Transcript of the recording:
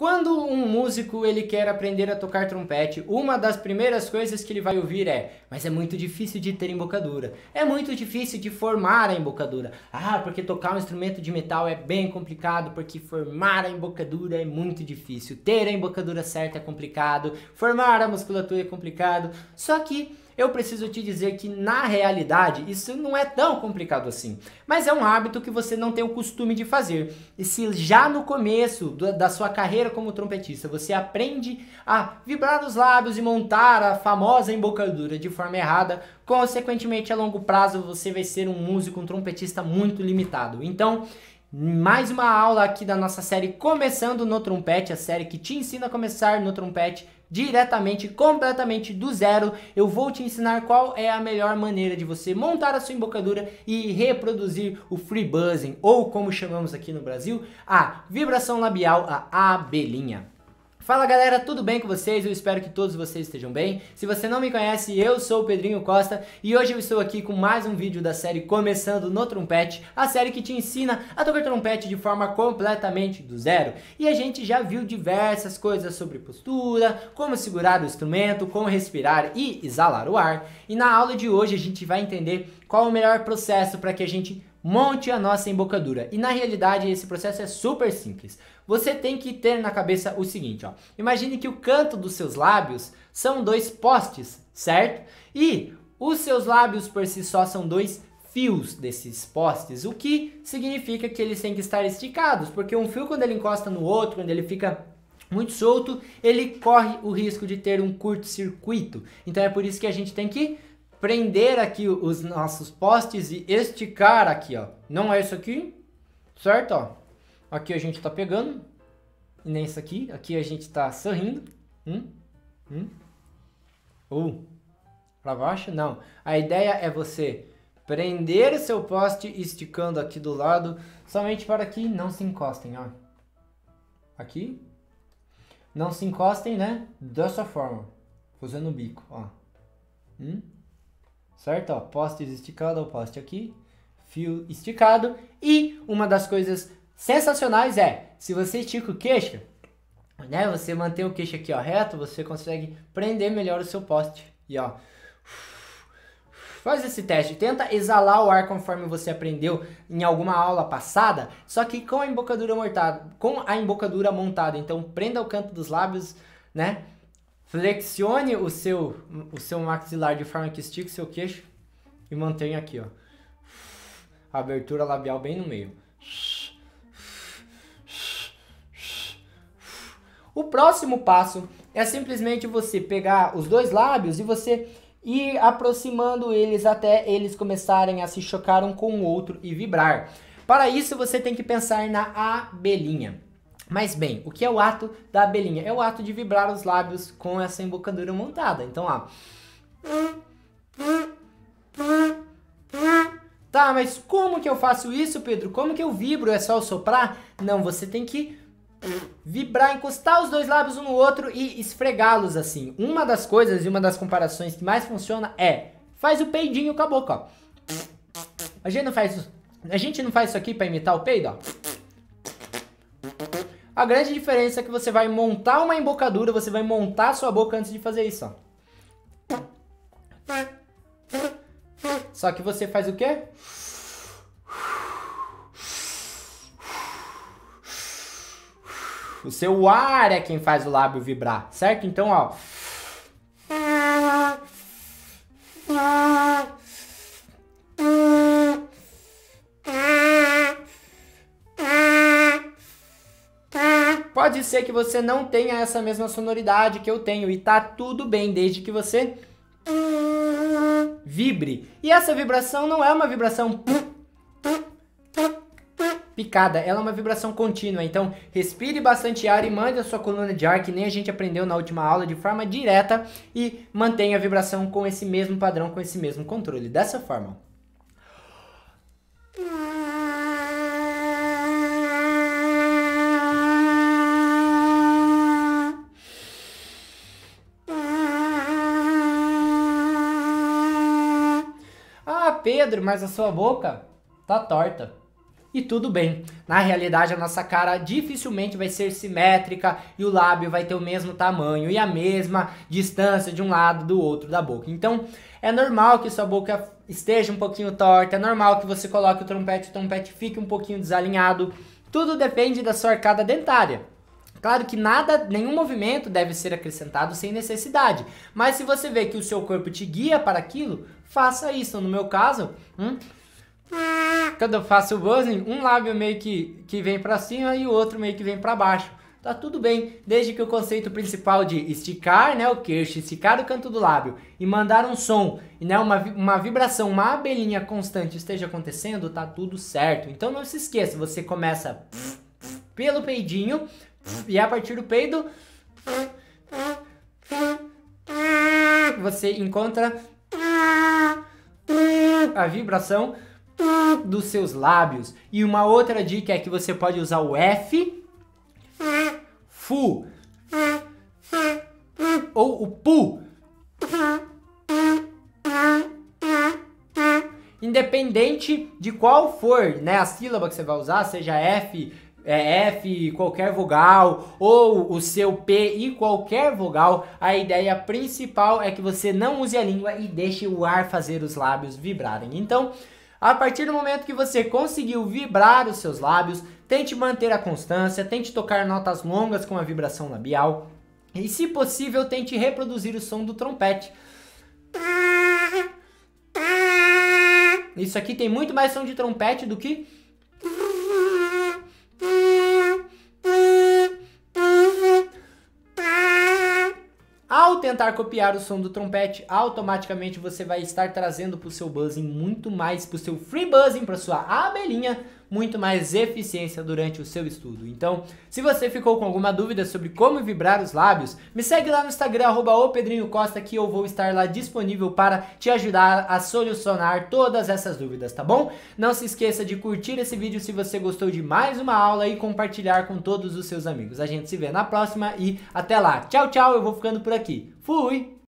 Quando um músico ele quer aprender a tocar trompete, uma das primeiras coisas que ele vai ouvir é: "Mas é muito difícil de ter embocadura. É muito difícil de formar a embocadura. Ah, porque tocar um instrumento de metal é bem complicado, porque formar a embocadura é muito difícil. Ter a embocadura certa é complicado, formar a musculatura é complicado". Só que eu preciso te dizer que na realidade isso não é tão complicado assim. Mas é um hábito que você não tem o costume de fazer. E se já no começo do, da sua carreira como trompetista você aprende a vibrar os lábios e montar a famosa embocadura de forma errada, consequentemente a longo prazo você vai ser um músico, um trompetista muito limitado. Então, mais uma aula aqui da nossa série Começando no Trompete, a série que te ensina a começar no trompete diretamente, completamente do zero. Eu vou te ensinar qual é a melhor maneira de você montar a sua embocadura e reproduzir o free buzzing, ou como chamamos aqui no Brasil, a vibração labial, a abelhinha. Fala galera, tudo bem com vocês? Eu espero que todos vocês estejam bem. Se você não me conhece, eu sou o Pedrinho Costa e hoje eu estou aqui com mais um vídeo da série Começando no Trompete, a série que te ensina a tocar trompete de forma completamente do zero. E a gente já viu diversas coisas sobre postura, como segurar o instrumento, como respirar e exalar o ar. E na aula de hoje a gente vai entender qual o melhor processo para que a gente monte a nossa embocadura. E na realidade esse processo é super simples. Você tem que ter na cabeça o seguinte, ó. Imagine que o canto dos seus lábios são dois postes, certo? E os seus lábios por si só são dois fios desses postes, o que significa que eles têm que estar esticados, porque um fio quando ele encosta no outro, quando ele fica muito solto, ele corre o risco de ter um curto-circuito. Então é por isso que a gente tem que prender aqui os nossos postes e esticar aqui, ó. Não é isso aqui, certo? Ó. Aqui a gente tá pegando, e nem isso aqui. Aqui a gente tá sorrindo. Hum? Hum? Ou uh, para baixo? Não. A ideia é você prender o seu poste esticando aqui do lado, somente para que não se encostem, ó. Aqui. Não se encostem, né? Dessa forma, fazendo o bico, ó. Hum? certo? Ó, poste esticado, o poste aqui, fio esticado. E uma das coisas sensacionais é, se você estica o queixo, né? Você mantém o queixo aqui, ó, reto, você consegue prender melhor o seu poste. E ó, faz esse teste, tenta exalar o ar conforme você aprendeu em alguma aula passada, só que com a embocadura montada, com a embocadura montada. Então prenda o canto dos lábios, né? Flexione o seu, o seu maxilar de forma que estique seu queixo e mantenha aqui, ó. Abertura labial bem no meio. O próximo passo é simplesmente você pegar os dois lábios e você ir aproximando eles até eles começarem a se chocar um com o outro e vibrar. Para isso, você tem que pensar na abelhinha. Mas bem, o que é o ato da abelhinha? É o ato de vibrar os lábios com essa embocadura montada. Então, ó. Tá, mas como que eu faço isso, Pedro? Como que eu vibro? É só eu soprar? Não, você tem que vibrar, encostar os dois lábios um no outro e esfregá-los assim. Uma das coisas e uma das comparações que mais funciona é faz o peidinho com a boca, ó. A gente não faz, a gente não faz isso aqui para imitar o peido, ó. A grande diferença é que você vai montar uma embocadura, você vai montar sua boca antes de fazer isso. Ó. Só que você faz o quê? O seu ar é quem faz o lábio vibrar, certo? Então, ó. Pode ser que você não tenha essa mesma sonoridade que eu tenho e tá tudo bem desde que você vibre. E essa vibração não é uma vibração picada, ela é uma vibração contínua. Então, respire bastante ar e mande a sua coluna de ar, que nem a gente aprendeu na última aula, de forma direta e mantenha a vibração com esse mesmo padrão, com esse mesmo controle. Dessa forma. Pedro, mas a sua boca tá torta. E tudo bem. Na realidade, a nossa cara dificilmente vai ser simétrica e o lábio vai ter o mesmo tamanho e a mesma distância de um lado do outro da boca. Então, é normal que sua boca esteja um pouquinho torta, é normal que você coloque o trompete, o trompete fique um pouquinho desalinhado. Tudo depende da sua arcada dentária. Claro que nada, nenhum movimento deve ser acrescentado sem necessidade. Mas se você vê que o seu corpo te guia para aquilo, faça isso. No meu caso, hum, quando eu faço o buzzing, um lábio meio que, que vem para cima e o outro meio que vem para baixo. Tá tudo bem, desde que o conceito principal de esticar né, o queixo, esticar o canto do lábio e mandar um som, né, uma, uma vibração, uma abelhinha constante esteja acontecendo, tá tudo certo. Então não se esqueça, você começa pelo peidinho, e a partir do peido, você encontra a vibração dos seus lábios. E uma outra dica é que você pode usar o F, fu, ou o pu. Independente de qual for né, a sílaba que você vai usar, seja F, é, F e qualquer vogal, ou o seu P e qualquer vogal, a ideia principal é que você não use a língua e deixe o ar fazer os lábios vibrarem. Então, a partir do momento que você conseguiu vibrar os seus lábios, tente manter a constância, tente tocar notas longas com a vibração labial e, se possível, tente reproduzir o som do trompete. Isso aqui tem muito mais som de trompete do que tentar copiar o som do trompete, automaticamente você vai estar trazendo para o seu buzzing muito mais, para o seu free buzzing, para sua abelhinha, muito mais eficiência durante o seu estudo. Então, se você ficou com alguma dúvida sobre como vibrar os lábios, me segue lá no Instagram, arroba Costa, que eu vou estar lá disponível para te ajudar a solucionar todas essas dúvidas, tá bom? Não se esqueça de curtir esse vídeo se você gostou de mais uma aula e compartilhar com todos os seus amigos. A gente se vê na próxima e até lá. Tchau, tchau, eu vou ficando por aqui. Fui!